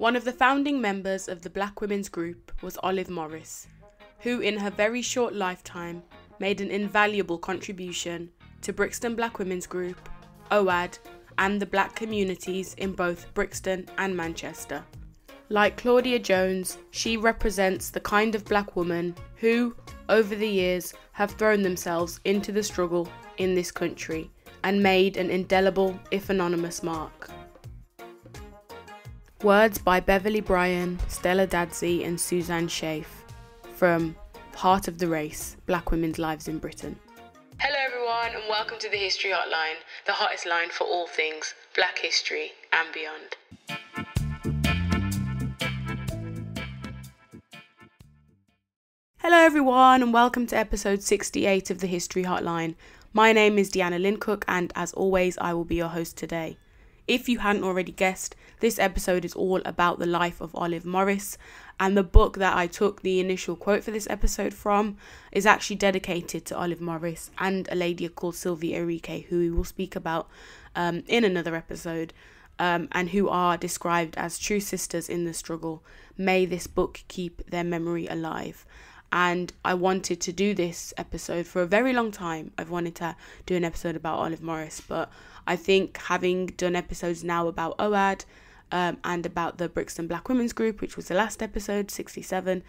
One of the founding members of the Black Women's Group was Olive Morris, who in her very short lifetime made an invaluable contribution to Brixton Black Women's Group, OAD, and the black communities in both Brixton and Manchester. Like Claudia Jones, she represents the kind of black woman who, over the years, have thrown themselves into the struggle in this country and made an indelible, if anonymous, mark. Words by Beverly Bryan, Stella Dadsey, and Suzanne Schaeff from Heart of the Race Black Women's Lives in Britain. Hello, everyone, and welcome to the History Hotline, the hottest line for all things Black history and beyond. Hello, everyone, and welcome to episode 68 of the History Hotline. My name is Deanna Lincook, and as always, I will be your host today. If you hadn't already guessed, this episode is all about the life of Olive Morris, and the book that I took the initial quote for this episode from is actually dedicated to Olive Morris and a lady called Sylvie Enrique, who we will speak about um, in another episode. Um, and who are described as true sisters in the struggle. May this book keep their memory alive. And I wanted to do this episode for a very long time. I've wanted to do an episode about Olive Morris, but I think having done episodes now about OAD um, and about the Brixton Black Women's Group, which was the last episode, 67,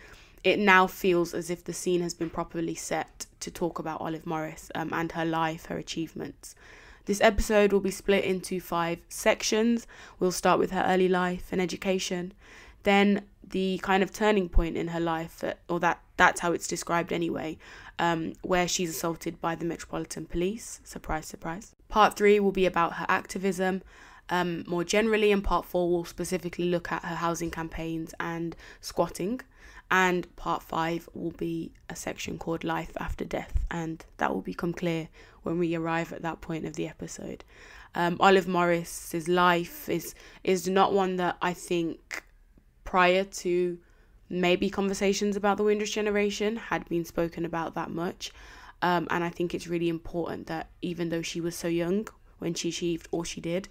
it now feels as if the scene has been properly set to talk about Olive Morris um, and her life, her achievements. This episode will be split into five sections. We'll start with her early life and education, then the kind of turning point in her life that, or that that's how it's described anyway um, where she's assaulted by the Metropolitan Police. Surprise, surprise. Part three will be about her activism um, more generally, and part four will specifically look at her housing campaigns and squatting. And part five will be a section called Life After Death, and that will become clear when we arrive at that point of the episode. Um, Olive Morris's life is is not one that I think prior to maybe conversations about the Windrush generation had been spoken about that much. Um, and I think it's really important that even though she was so young when she achieved all she did,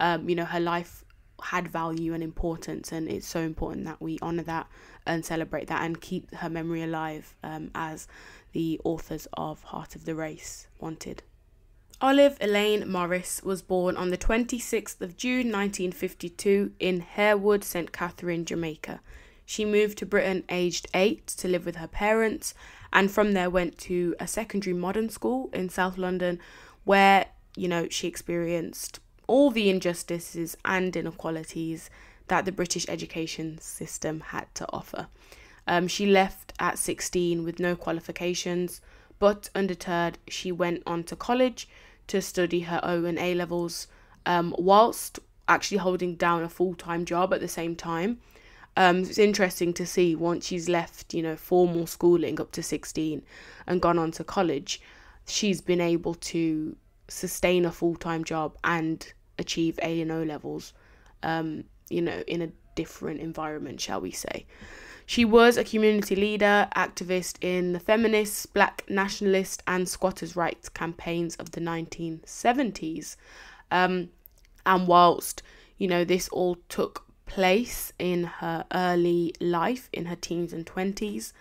um, you know, her life had value and importance, and it's so important that we honour that and celebrate that and keep her memory alive um, as the authors of Heart of the Race wanted. Olive Elaine Morris was born on the 26th of June 1952 in Harewood, St Catherine, Jamaica. She moved to Britain aged eight to live with her parents, and from there went to a secondary modern school in South London where, you know, she experienced all the injustices and inequalities that the British education system had to offer. Um, she left at 16 with no qualifications, but undeterred, she went on to college to study her O and A levels um, whilst actually holding down a full time job at the same time. Um, it's interesting to see once she's left, you know, formal schooling up to 16 and gone on to college, she's been able to sustain a full time job and achieve A and O levels, um, you know, in a different environment, shall we say. She was a community leader, activist in the feminist, black nationalist, and squatters' rights campaigns of the 1970s. Um, and whilst, you know, this all took place in her early life, in her teens and 20s.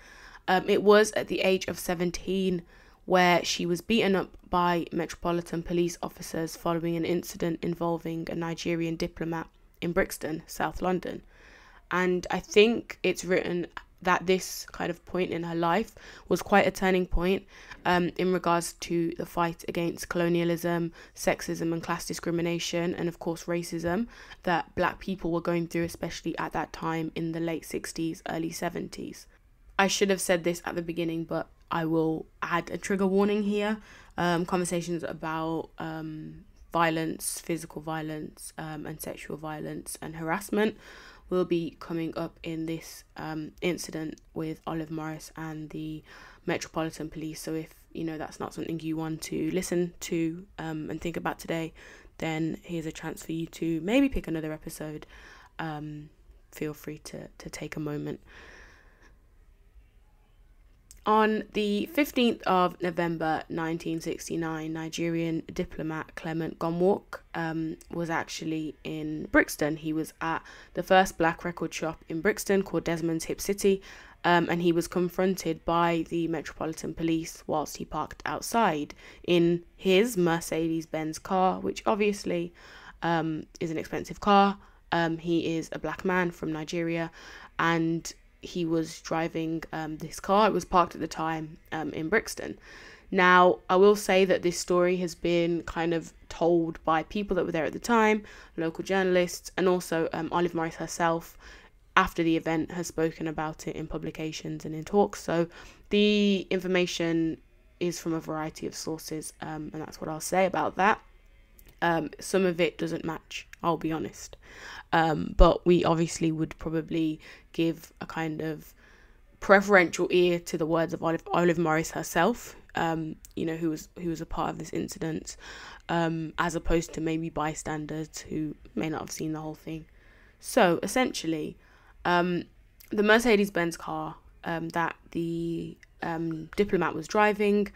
Um, it was at the age of 17 where she was beaten up by Metropolitan Police officers following an incident involving a Nigerian diplomat in Brixton, South London. And I think it's written that this kind of point in her life was quite a turning point um, in regards to the fight against colonialism, sexism, and class discrimination, and of course, racism that black people were going through, especially at that time in the late 60s, early 70s. I should have said this at the beginning, but I will add a trigger warning here. Um, conversations about um, violence, physical violence, um, and sexual violence and harassment will be coming up in this um, incident with Olive Morris and the Metropolitan Police. So if you know that's not something you want to listen to um, and think about today, then here's a chance for you to maybe pick another episode. Um, feel free to to take a moment. On the 15th of November 1969, Nigerian diplomat Clement Gomwok um, was actually in Brixton. He was at the first black record shop in Brixton called Desmond's Hip City, um, and he was confronted by the Metropolitan Police whilst he parked outside in his Mercedes Benz car, which obviously um, is an expensive car. Um, he is a black man from Nigeria, and he was driving um, this car. It was parked at the time um, in Brixton. Now, I will say that this story has been kind of told by people that were there at the time, local journalists, and also um, Olive Morris herself, after the event, has spoken about it in publications and in talks. So the information is from a variety of sources, um, and that's what I'll say about that. Um, some of it doesn't match I'll be honest. Um, but we obviously would probably give a kind of preferential ear to the words of Olive, Olive Morris herself, um, you know, who was who was a part of this incident, um, as opposed to maybe bystanders who may not have seen the whole thing. So essentially, um, the Mercedes Benz car um, that the um, diplomat was driving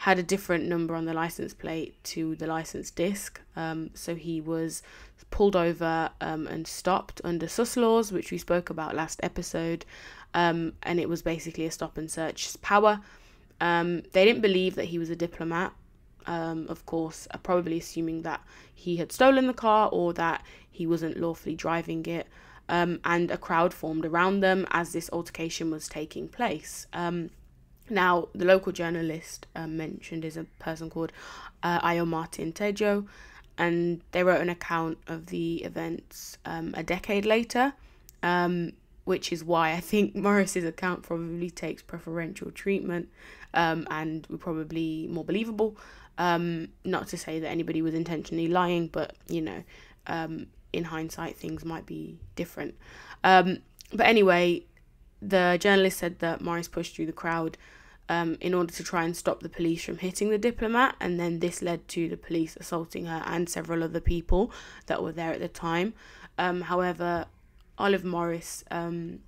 had a different number on the license plate to the license disc. Um, so he was pulled over um, and stopped under sus laws, which we spoke about last episode. Um, and it was basically a stop and search power. Um, they didn't believe that he was a diplomat. Um, of course, uh, probably assuming that he had stolen the car or that he wasn't lawfully driving it. Um, and a crowd formed around them as this altercation was taking place. Now, the local journalist uh, mentioned is a person called uh, Ayo Martin Tejo, and they wrote an account of the events um, a decade later, um, which is why I think Morris's account probably takes preferential treatment um, and probably more believable. Um, not to say that anybody was intentionally lying, but you know, um, in hindsight, things might be different. but anyway, the journalist said that Morris pushed through the crowd um, in order to try and stop the police from hitting the diplomat. And then this led to the police assaulting her and several other people that were there at the time. Um, however, Olive Morris, um,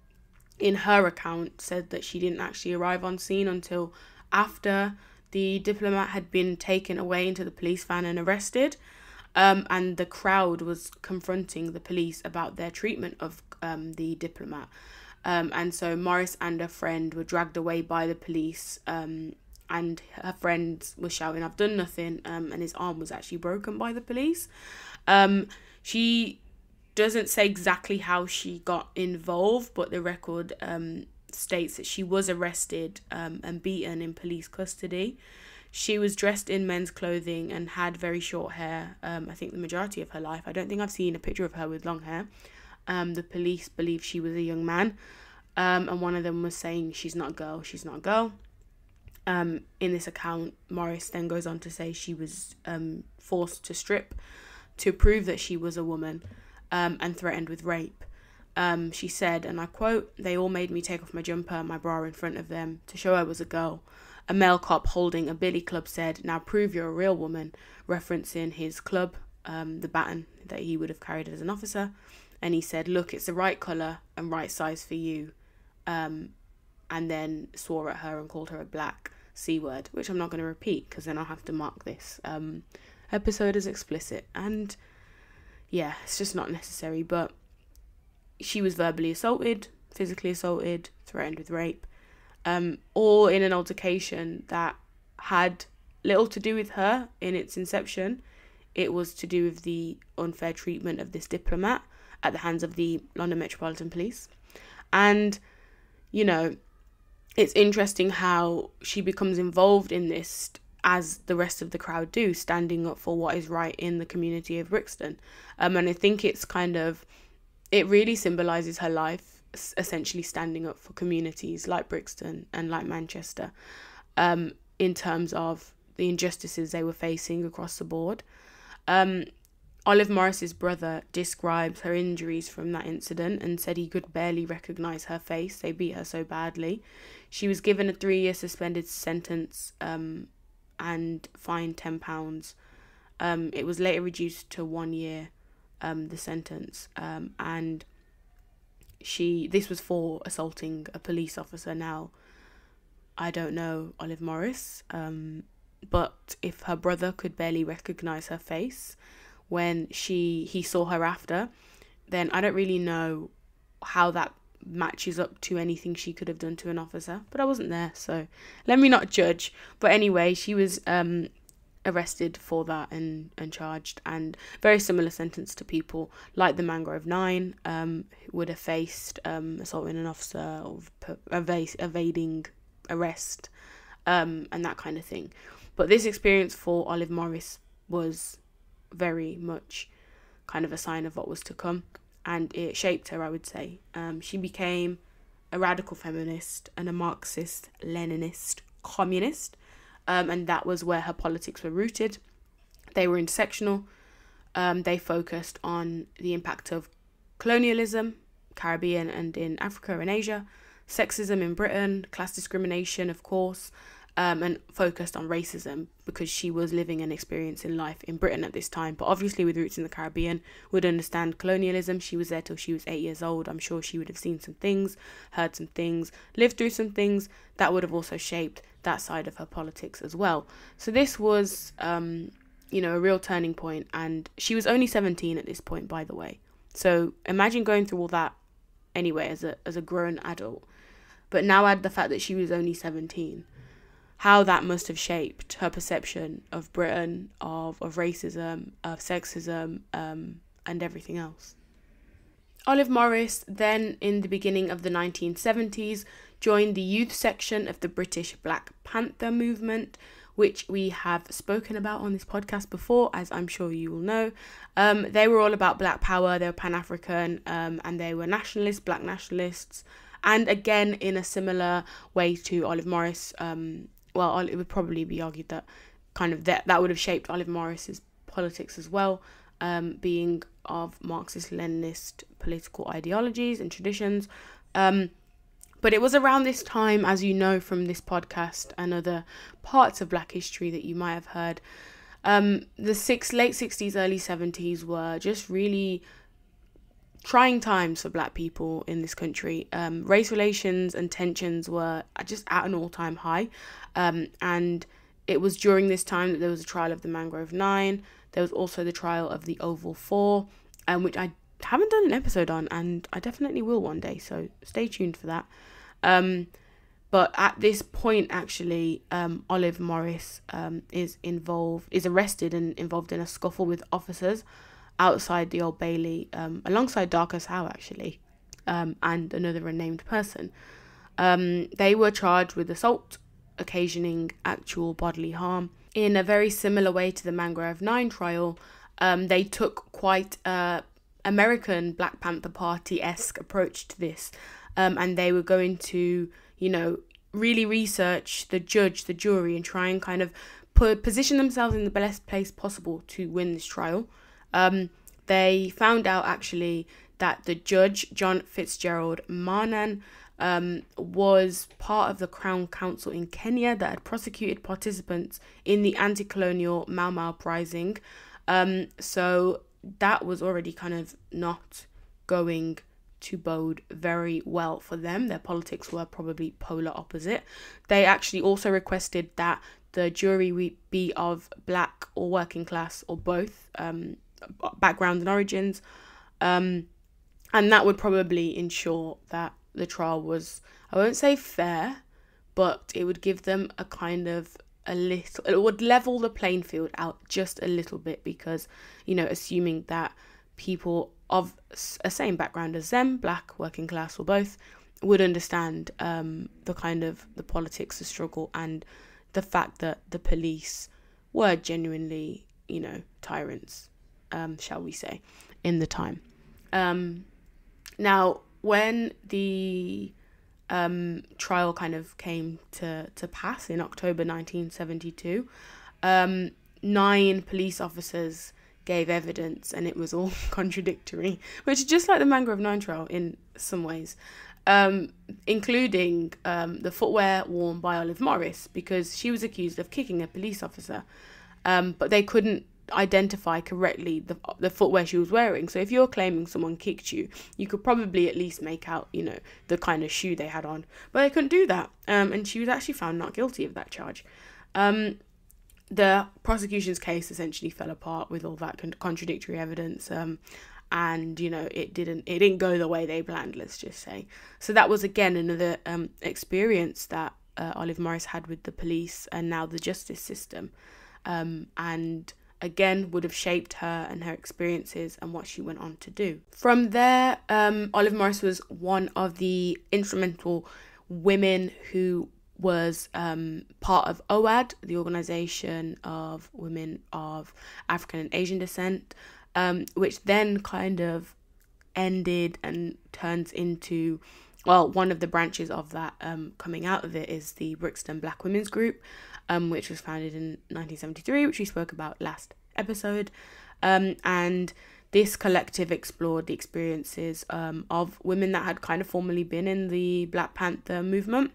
in her account, said that she didn't actually arrive on scene until after the diplomat had been taken away into the police van and arrested. Um, and the crowd was confronting the police about their treatment of um, the diplomat. Um, and so Morris and her friend were dragged away by the police. Um, and her friend was shouting, I've done nothing. Um, and his arm was actually broken by the police. Um, she doesn't say exactly how she got involved, but the record um, states that she was arrested um, and beaten in police custody. She was dressed in men's clothing and had very short hair, um, I think the majority of her life. I don't think I've seen a picture of her with long hair. Um, the police believe she was a young man, um, and one of them was saying, She's not a girl, she's not a girl. Um, in this account, Morris then goes on to say she was um, forced to strip to prove that she was a woman um, and threatened with rape. Um, she said, and I quote, They all made me take off my jumper and my bra in front of them to show I was a girl. A male cop holding a billy club said, Now prove you're a real woman, referencing his club, um, the baton that he would have carried as an officer and he said, Look, it's the right colour and right size for you. Um, and then swore at her and called her a black C word, which I'm not going to repeat because then I'll have to mark this um, episode as explicit. And yeah, it's just not necessary. But she was verbally assaulted, physically assaulted, threatened with rape, um, or in an altercation that had little to do with her in its inception. It was to do with the unfair treatment of this diplomat at the hands of the London Metropolitan Police. And, you know, it's interesting how she becomes involved in this as the rest of the crowd do, standing up for what is right in the community of Brixton. Um, and I think it's kind of, it really symbolises her life, essentially standing up for communities like Brixton and like Manchester um, in terms of the injustices they were facing across the board. Um, Olive Morris's brother describes her injuries from that incident and said he could barely recognize her face. They beat her so badly. She was given a three year suspended sentence um, and fined £10. Um, it was later reduced to one year, um, the sentence. Um, and she, this was for assaulting a police officer. Now, I don't know Olive Morris, um, but if her brother could barely recognize her face, when she he saw her after, then I don't really know how that matches up to anything she could have done to an officer, but I wasn't there, so let me not judge. But anyway, she was um, arrested for that and, and charged, and very similar sentence to people like the Mangrove Nine um, would have faced um, assaulting an officer or ev- evading arrest um, and that kind of thing. But this experience for Olive Morris was very much kind of a sign of what was to come. And it shaped her, I would say. Um, she became a radical feminist and a Marxist, Leninist, communist. Um, and that was where her politics were rooted. They were intersectional. Um, they focused on the impact of colonialism, Caribbean and in Africa and Asia, sexism in Britain, class discrimination, of course, um, and focused on racism because she was living and experiencing life in Britain at this time. But obviously, with roots in the Caribbean, would understand colonialism. She was there till she was eight years old. I'm sure she would have seen some things, heard some things, lived through some things that would have also shaped that side of her politics as well. So this was, um, you know, a real turning point. And she was only 17 at this point, by the way. So imagine going through all that anyway as a as a grown adult. But now add the fact that she was only 17 how that must have shaped her perception of Britain, of, of racism, of sexism, um, and everything else. Olive Morris, then in the beginning of the 1970s, joined the youth section of the British Black Panther movement, which we have spoken about on this podcast before, as I'm sure you will know. Um, they were all about black power, they were pan African, um, and they were nationalists, black nationalists. And again, in a similar way to Olive Morris, um, well, it would probably be argued that kind of that that would have shaped Oliver Morris's politics as well, um, being of Marxist-Leninist political ideologies and traditions. Um, but it was around this time, as you know from this podcast and other parts of Black history that you might have heard, um, the six late sixties, early seventies were just really trying times for black people in this country. Um, race relations and tensions were just at an all time high. Um, and it was during this time that there was a trial of the Mangrove Nine. There was also the trial of the Oval Four, um, which I haven't done an episode on, and I definitely will one day. So stay tuned for that. Um, but at this point, actually, um, Olive Morris um, is involved, is arrested and involved in a scuffle with officers outside the Old Bailey, um, alongside Darkest Howe, actually, um, and another unnamed person. Um, they were charged with assault, occasioning actual bodily harm. In a very similar way to the Mangrove 9 trial, um, they took quite a American Black Panther Party esque approach to this, um, and they were going to, you know, really research the judge, the jury, and try and kind of put, position themselves in the best place possible to win this trial. Um, they found out actually that the judge, John Fitzgerald Marnan, um, was part of the Crown Council in Kenya that had prosecuted participants in the anti colonial Mau Mau uprising. Um, so that was already kind of not going to bode very well for them. Their politics were probably polar opposite. They actually also requested that the jury be of black or working class or both. Um, background and origins. Um, and that would probably ensure that the trial was, I won't say fair, but it would give them a kind of a little, it would level the playing field out just a little bit because, you know, assuming that people of a same background as them, black, working class, or both, would understand um, the kind of the politics, the struggle, and the fact that the police were genuinely, you know, tyrants um, shall we say, in the time. Um, now, when the um, trial kind of came to, to pass in October 1972, um, nine police officers gave evidence and it was all contradictory, which is just like the Mangrove Nine trial in some ways, um, including um, the footwear worn by Olive Morris because she was accused of kicking a police officer, um, but they couldn't identify correctly the, the footwear she was wearing. So if you're claiming someone kicked you, you could probably at least make out, you know, the kind of shoe they had on. But they couldn't do that. Um, and she was actually found not guilty of that charge. Um, the prosecution's case essentially fell apart with all that con- contradictory evidence. Um, and you know it didn't it didn't go the way they planned let's just say so that was again another um, experience that uh, olive morris had with the police and now the justice system um, and again would have shaped her and her experiences and what she went on to do. From there, um, Olive Morris was one of the instrumental women who was um, part of OAD, the Organization of Women of African and Asian Descent, um, which then kind of ended and turns into well, one of the branches of that um, coming out of it is the Brixton Black Women's Group, um, which was founded in 1973, which we spoke about last episode. Um, and this collective explored the experiences um, of women that had kind of formerly been in the Black Panther movement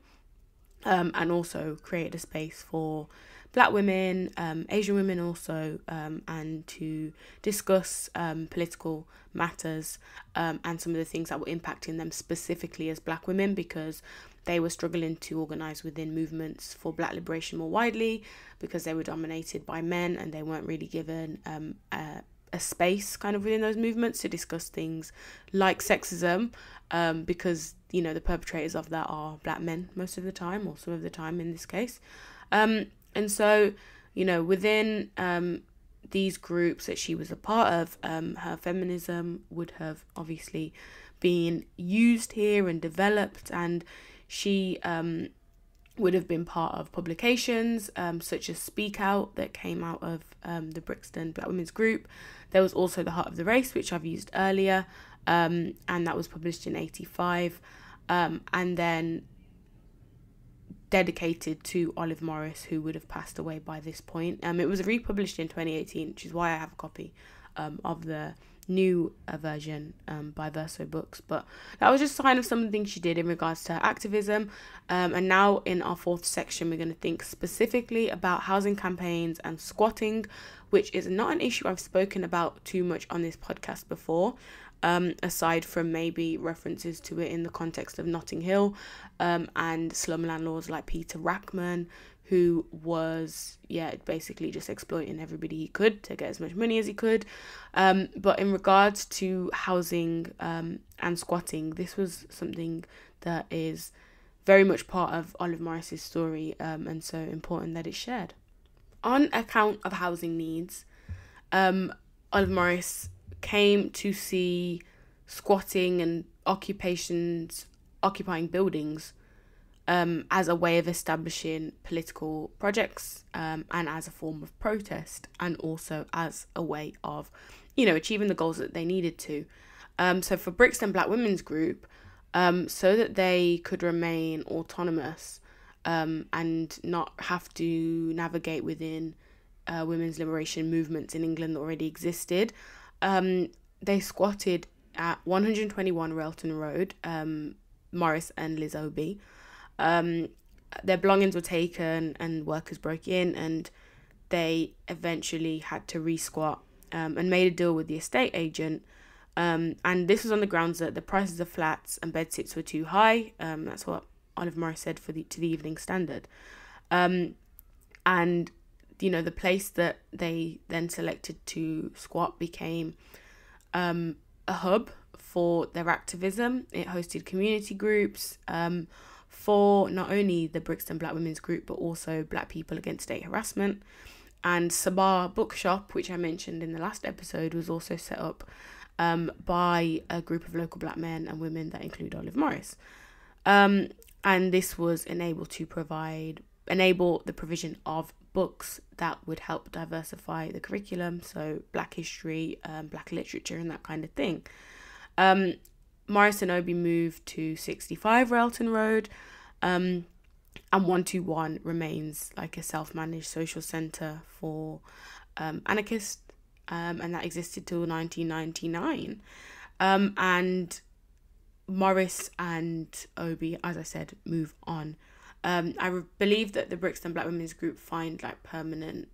um, and also created a space for black women, um, Asian women also, um, and to discuss um, political matters um, and some of the things that were impacting them specifically as black women because they were struggling to organize within movements for black liberation more widely because they were dominated by men and they weren't really given um, a, a space kind of within those movements to discuss things like sexism um, because you know the perpetrators of that are black men most of the time or some of the time in this case um, and so, you know, within um, these groups that she was a part of, um, her feminism would have obviously been used here and developed, and she um, would have been part of publications um, such as Speak Out that came out of um, the Brixton Black Women's Group. There was also The Heart of the Race, which I've used earlier, um, and that was published in 85. Um, and then dedicated to Olive Morris, who would have passed away by this point. Um, it was republished in 2018, which is why I have a copy um, of the new uh, version um, by Verso Books. But that was just a sign of some of the things she did in regards to her activism. Um, and now in our fourth section, we're going to think specifically about housing campaigns and squatting, which is not an issue I've spoken about too much on this podcast before um, aside from maybe references to it in the context of Notting Hill um, and slum landlords like Peter Rackman, who was, yeah, basically just exploiting everybody he could to get as much money as he could. Um, but in regards to housing um, and squatting, this was something that is very much part of Olive Morris's story um, and so important that it's shared. On account of housing needs, um, Olive Morris came to see squatting and occupations, occupying buildings um, as a way of establishing political projects um, and as a form of protest and also as a way of, you know, achieving the goals that they needed to. Um, so for Brixton Black Women's Group, um, so that they could remain autonomous um, and not have to navigate within uh, women's liberation movements in England that already existed, um, they squatted at 121 Railton Road, um, Morris and Liz Obi. Um, their belongings were taken and workers broke in and they eventually had to resquat um, and made a deal with the estate agent. Um, and this was on the grounds that the prices of flats and bedsits were too high. Um, that's what Olive Morris said for the to the Evening Standard. Um, and you know the place that they then selected to squat became um, a hub for their activism. It hosted community groups um, for not only the Brixton Black Women's Group but also Black People Against State Harassment. And Sabah Bookshop, which I mentioned in the last episode, was also set up um, by a group of local black men and women that include Olive Morris. Um, and this was enabled to provide enable the provision of books that would help diversify the curriculum, so Black history, um, Black literature, and that kind of thing. Um, Morris and Obi moved to 65 Railton Road, um, and 121 remains like a self managed social centre for um, anarchists, um, and that existed till 1999. Um, and Morris and Obi, as I said, move on um, I re- believe that the Brixton Black Women's Group find like permanent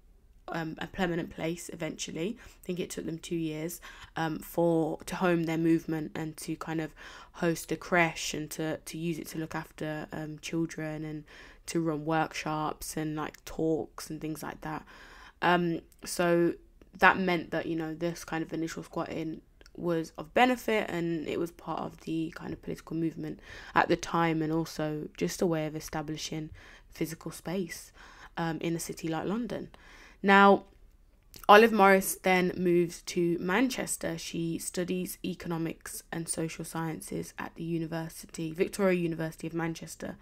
um, a permanent place eventually. I think it took them two years um, for to home their movement and to kind of host a creche and to, to use it to look after um, children and to run workshops and like talks and things like that. Um, so that meant that you know this kind of initial squatting was of benefit and it was part of the kind of political movement at the time and also just a way of establishing physical space um, in a city like London. Now, Olive Morris then moves to Manchester. She studies economics and social sciences at the University, Victoria University of Manchester,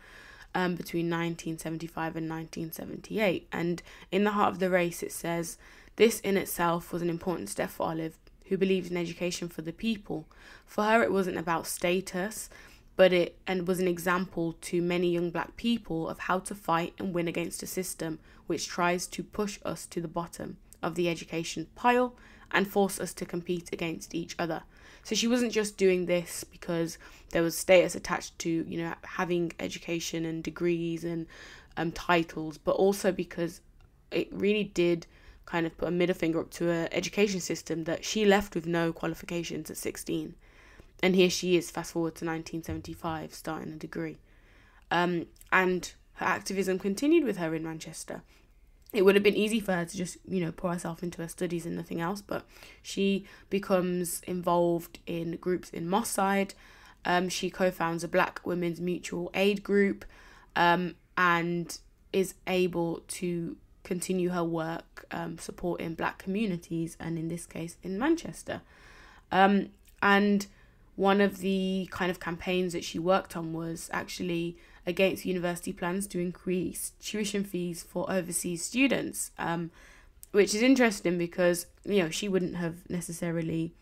um, between 1975 and 1978. And in the heart of the race, it says, This in itself was an important step for Olive who believed in education for the people. For her, it wasn't about status, but it and was an example to many young black people of how to fight and win against a system which tries to push us to the bottom of the education pile and force us to compete against each other. So she wasn't just doing this because there was status attached to, you know, having education and degrees and um, titles, but also because it really did kind of put a middle finger up to her education system that she left with no qualifications at 16. And here she is, fast forward to 1975, starting a degree. Um, and her activism continued with her in Manchester. It would have been easy for her to just, you know, pour herself into her studies and nothing else, but she becomes involved in groups in Moss Side. Um, she co founds a Black Women's Mutual Aid Group um, and is able to continue her work um, supporting black communities, and in this case, in Manchester. Um, and one of the kind of campaigns that she worked on was actually against university plans to increase tuition fees for overseas students, um, which is interesting because, you know, she wouldn't have necessarily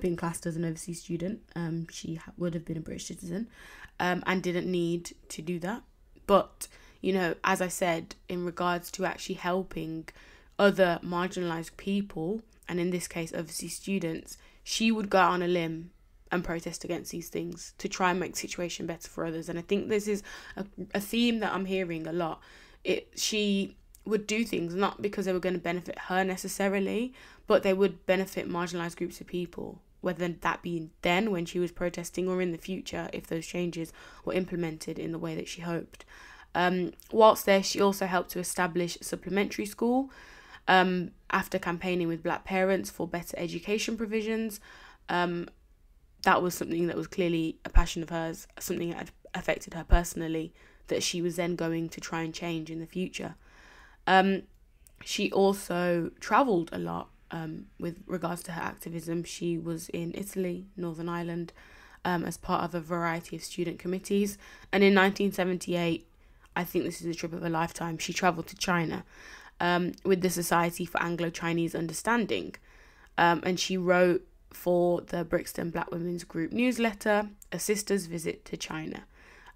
been classed as an overseas student. Um, she ha- would have been a British citizen um, and didn't need to do that. But you know, as I said, in regards to actually helping other marginalized people, and in this case, obviously students, she would go out on a limb and protest against these things to try and make the situation better for others. And I think this is a, a theme that I'm hearing a lot. It she would do things not because they were going to benefit her necessarily, but they would benefit marginalized groups of people, whether that be then when she was protesting or in the future if those changes were implemented in the way that she hoped. Um, whilst there, she also helped to establish supplementary school um, after campaigning with black parents for better education provisions. Um, that was something that was clearly a passion of hers, something that affected her personally, that she was then going to try and change in the future. Um, she also travelled a lot um, with regards to her activism. She was in Italy, Northern Ireland, um, as part of a variety of student committees. And in 1978, I think this is the trip of a lifetime. She traveled to China um, with the Society for Anglo Chinese Understanding, um, and she wrote for the Brixton Black Women's Group newsletter, A Sister's Visit to China.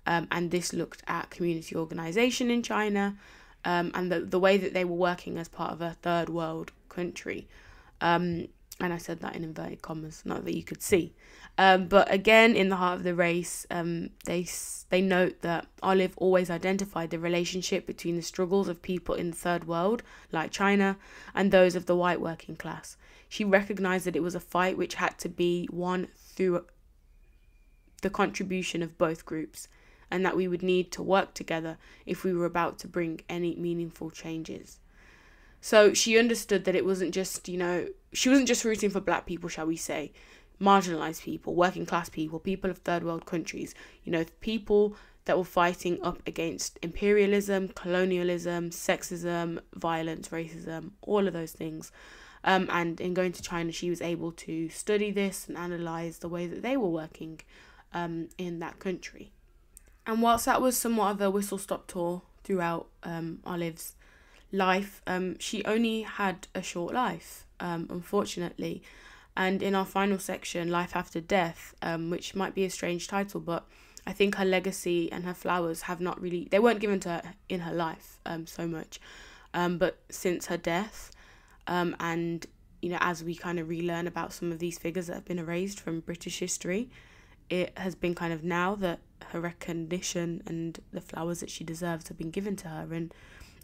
Um, and this looked at community organisation in China um, and the, the way that they were working as part of a third world country. Um, and I said that in inverted commas, not that you could see. Um, but again, in the heart of the race, um, they they note that Olive always identified the relationship between the struggles of people in the third world, like China, and those of the white working class. She recognized that it was a fight which had to be won through the contribution of both groups, and that we would need to work together if we were about to bring any meaningful changes. So she understood that it wasn't just, you know, she wasn't just rooting for black people, shall we say marginalized people, working class people, people of third world countries, you know, people that were fighting up against imperialism, colonialism, sexism, violence, racism, all of those things. Um, and in going to China, she was able to study this and analyze the way that they were working um, in that country. And whilst that was somewhat of a whistle stop tour throughout um, Olive's life, um, she only had a short life, um, unfortunately. And in our final section, Life After Death, um, which might be a strange title, but I think her legacy and her flowers have not really, they weren't given to her in her life um, so much. Um, but since her death, um, and you know, as we kind of relearn about some of these figures that have been erased from British history, it has been kind of now that her recognition and the flowers that she deserves have been given to her. And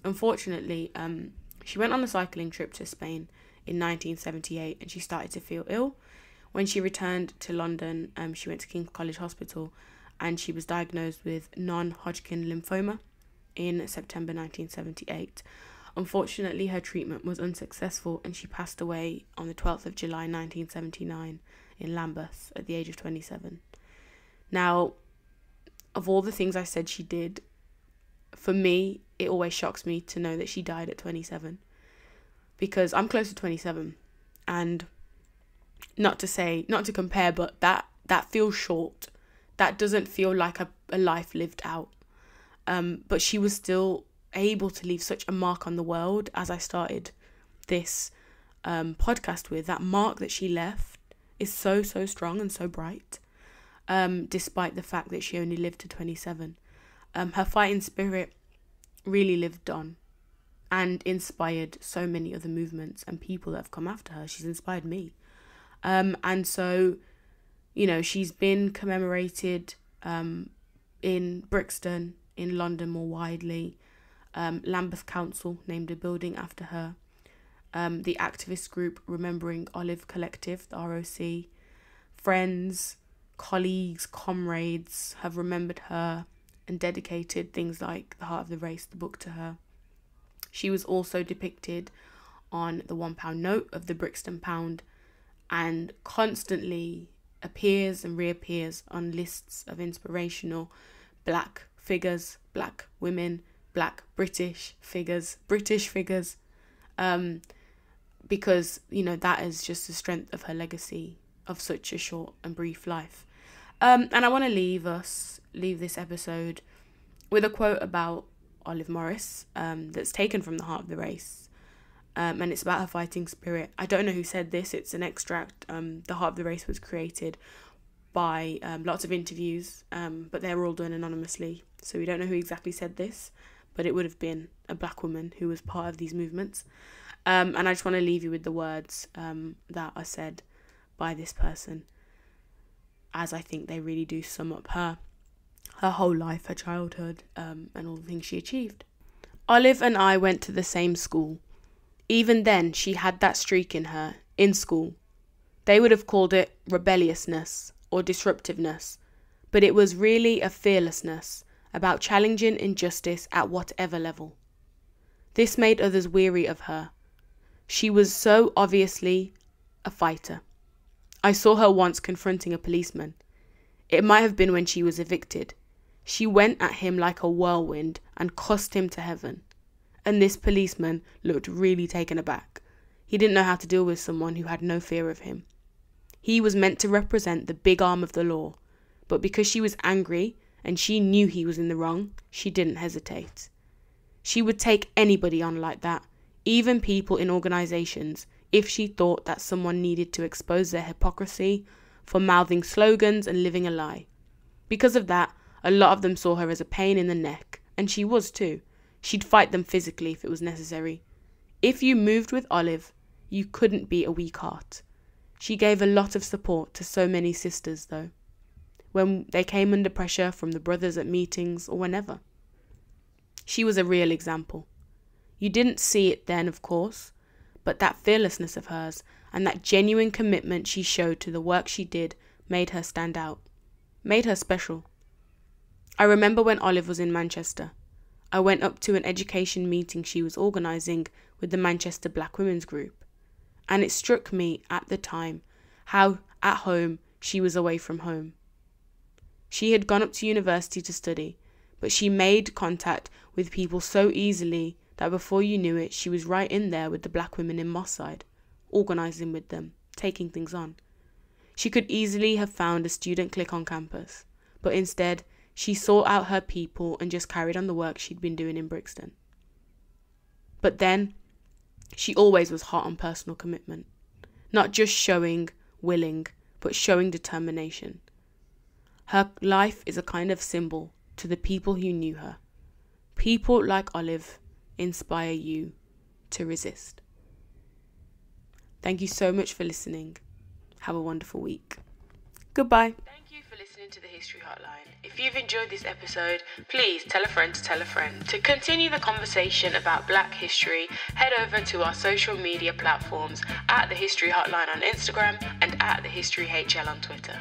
unfortunately, um, she went on a cycling trip to Spain in 1978 and she started to feel ill. When she returned to London, um, she went to King's College Hospital and she was diagnosed with non Hodgkin lymphoma in September 1978. Unfortunately, her treatment was unsuccessful and she passed away on the 12th of July 1979 in Lambeth at the age of 27. Now, of all the things I said she did, for me, it always shocks me to know that she died at 27 because I'm close to 27 and not to say not to compare but that that feels short that doesn't feel like a, a life lived out um, but she was still able to leave such a mark on the world as I started this um, podcast with that mark that she left is so so strong and so bright um, despite the fact that she only lived to 27 um, her fighting spirit really lived on and inspired so many other movements and people that have come after her. She's inspired me. Um, and so, you know, she's been commemorated um, in Brixton, in London more widely. Um, Lambeth Council named a building after her. Um, the activist group Remembering Olive Collective, the ROC, friends, colleagues, comrades have remembered her and dedicated things like The Heart of the Race, the book to her. She was also depicted on the one pound note of the Brixton pound and constantly appears and reappears on lists of inspirational black figures, black women, black British figures, British figures, um, because you know that is just the strength of her legacy of such a short and brief life. Um, and I want to leave us leave this episode with a quote about Olive Morris um, that's taken from The Heart of the Race. Um, and it's about her fighting spirit. I don't know who said this, it's an extract. Um, the Heart of the Race was created by um, lots of interviews, um, but they're all done anonymously. So we don't know who exactly said this, but it would have been a black woman who was part of these movements. Um, and I just want to leave you with the words um, that are said by this person, as I think they really do sum up her her whole life, her childhood, um, and all the things she achieved. Olive and I went to the same school. Even then, she had that streak in her, in school. They would have called it rebelliousness or disruptiveness, but it was really a fearlessness about challenging injustice at whatever level. This made others weary of her. She was so obviously a fighter. I saw her once confronting a policeman. It might have been when she was evicted, she went at him like a whirlwind and cussed him to heaven. And this policeman looked really taken aback. He didn't know how to deal with someone who had no fear of him. He was meant to represent the big arm of the law, but because she was angry and she knew he was in the wrong, she didn't hesitate. She would take anybody on like that, even people in organisations, if she thought that someone needed to expose their hypocrisy for mouthing slogans and living a lie. Because of that, a lot of them saw her as a pain in the neck, and she was too. She'd fight them physically if it was necessary. If you moved with Olive, you couldn't be a weak heart. She gave a lot of support to so many sisters, though, when they came under pressure from the brothers at meetings or whenever. She was a real example. You didn't see it then, of course, but that fearlessness of hers and that genuine commitment she showed to the work she did made her stand out, made her special. I remember when Olive was in Manchester. I went up to an education meeting she was organising with the Manchester Black Women's Group, and it struck me at the time how at home she was away from home. She had gone up to university to study, but she made contact with people so easily that before you knew it, she was right in there with the black women in Moss Side, organising with them, taking things on. She could easily have found a student clique on campus, but instead, she sought out her people and just carried on the work she'd been doing in Brixton. But then, she always was hot on personal commitment, not just showing willing, but showing determination. Her life is a kind of symbol to the people who knew her. People like Olive inspire you to resist. Thank you so much for listening. Have a wonderful week. Goodbye listening to the History Hotline. If you've enjoyed this episode, please tell a friend to tell a friend. To continue the conversation about black history, head over to our social media platforms at the History Hotline on Instagram and at the History HL on Twitter.